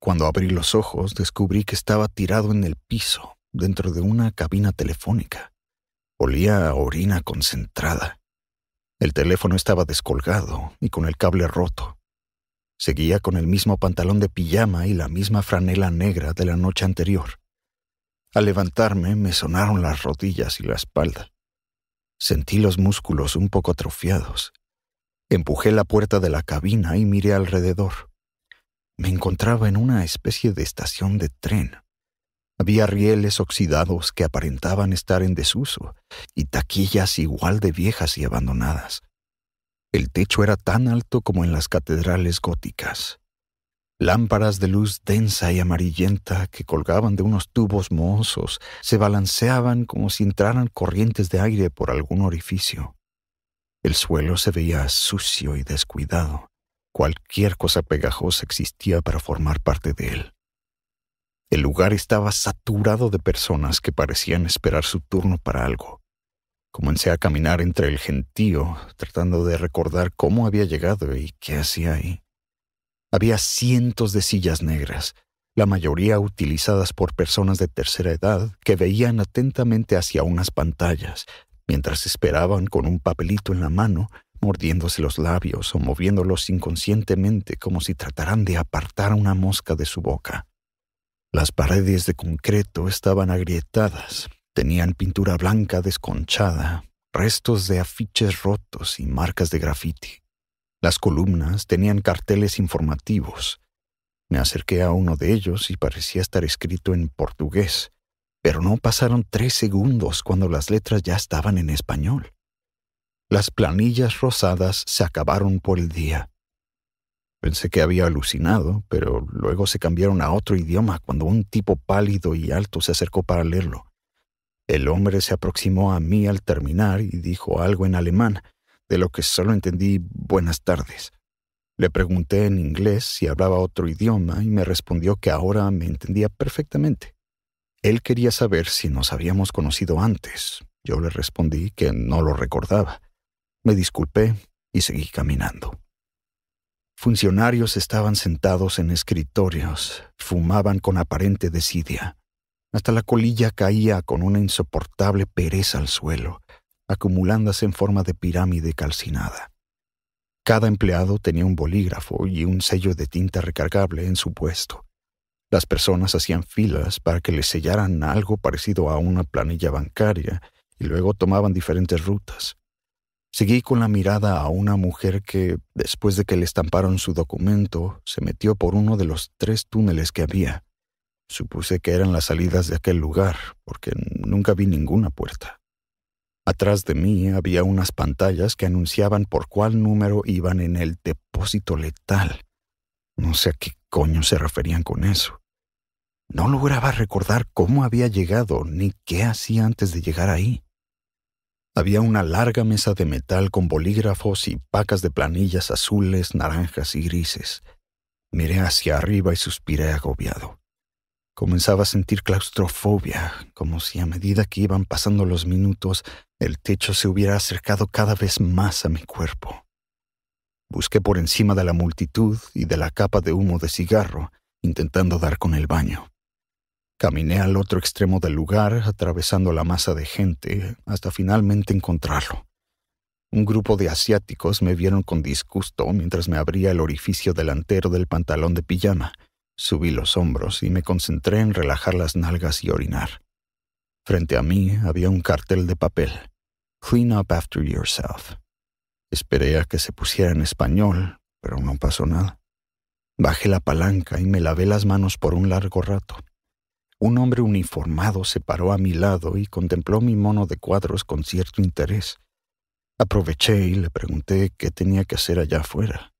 Cuando abrí los ojos descubrí que estaba tirado en el piso, dentro de una cabina telefónica. Olía a orina concentrada. El teléfono estaba descolgado y con el cable roto. Seguía con el mismo pantalón de pijama y la misma franela negra de la noche anterior. Al levantarme me sonaron las rodillas y la espalda. Sentí los músculos un poco atrofiados. Empujé la puerta de la cabina y miré alrededor me encontraba en una especie de estación de tren. Había rieles oxidados que aparentaban estar en desuso y taquillas igual de viejas y abandonadas. El techo era tan alto como en las catedrales góticas. Lámparas de luz densa y amarillenta que colgaban de unos tubos mohosos se balanceaban como si entraran corrientes de aire por algún orificio. El suelo se veía sucio y descuidado, Cualquier cosa pegajosa existía para formar parte de él. El lugar estaba saturado de personas que parecían esperar su turno para algo. Comencé a caminar entre el gentío, tratando de recordar cómo había llegado y qué hacía ahí. Había cientos de sillas negras, la mayoría utilizadas por personas de tercera edad que veían atentamente hacia unas pantallas, mientras esperaban con un papelito en la mano mordiéndose los labios o moviéndolos inconscientemente como si trataran de apartar una mosca de su boca. Las paredes de concreto estaban agrietadas, tenían pintura blanca desconchada, restos de afiches rotos y marcas de grafiti. Las columnas tenían carteles informativos. Me acerqué a uno de ellos y parecía estar escrito en portugués, pero no pasaron tres segundos cuando las letras ya estaban en español. Las planillas rosadas se acabaron por el día. Pensé que había alucinado, pero luego se cambiaron a otro idioma cuando un tipo pálido y alto se acercó para leerlo. El hombre se aproximó a mí al terminar y dijo algo en alemán, de lo que solo entendí buenas tardes. Le pregunté en inglés si hablaba otro idioma y me respondió que ahora me entendía perfectamente. Él quería saber si nos habíamos conocido antes. Yo le respondí que no lo recordaba. Me disculpé y seguí caminando. Funcionarios estaban sentados en escritorios, fumaban con aparente desidia. Hasta la colilla caía con una insoportable pereza al suelo, acumulándose en forma de pirámide calcinada. Cada empleado tenía un bolígrafo y un sello de tinta recargable en su puesto. Las personas hacían filas para que les sellaran algo parecido a una planilla bancaria y luego tomaban diferentes rutas. Seguí con la mirada a una mujer que, después de que le estamparon su documento, se metió por uno de los tres túneles que había. Supuse que eran las salidas de aquel lugar, porque nunca vi ninguna puerta. Atrás de mí había unas pantallas que anunciaban por cuál número iban en el depósito letal. No sé a qué coño se referían con eso. No lograba recordar cómo había llegado ni qué hacía antes de llegar ahí. Había una larga mesa de metal con bolígrafos y pacas de planillas azules, naranjas y grises. Miré hacia arriba y suspiré agobiado. Comenzaba a sentir claustrofobia, como si a medida que iban pasando los minutos el techo se hubiera acercado cada vez más a mi cuerpo. Busqué por encima de la multitud y de la capa de humo de cigarro, intentando dar con el baño. Caminé al otro extremo del lugar, atravesando la masa de gente, hasta finalmente encontrarlo. Un grupo de asiáticos me vieron con disgusto mientras me abría el orificio delantero del pantalón de pijama. Subí los hombros y me concentré en relajar las nalgas y orinar. Frente a mí había un cartel de papel. Clean up after yourself. Esperé a que se pusiera en español, pero no pasó nada. Bajé la palanca y me lavé las manos por un largo rato. Un hombre uniformado se paró a mi lado y contempló mi mono de cuadros con cierto interés. Aproveché y le pregunté qué tenía que hacer allá afuera.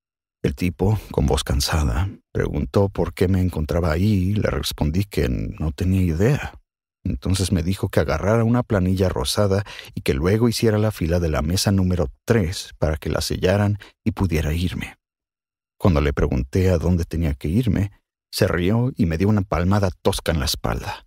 El tipo, con voz cansada, preguntó por qué me encontraba ahí y le respondí que no tenía idea. Entonces me dijo que agarrara una planilla rosada y que luego hiciera la fila de la mesa número 3 para que la sellaran y pudiera irme. Cuando le pregunté a dónde tenía que irme, se rió y me dio una palmada tosca en la espalda.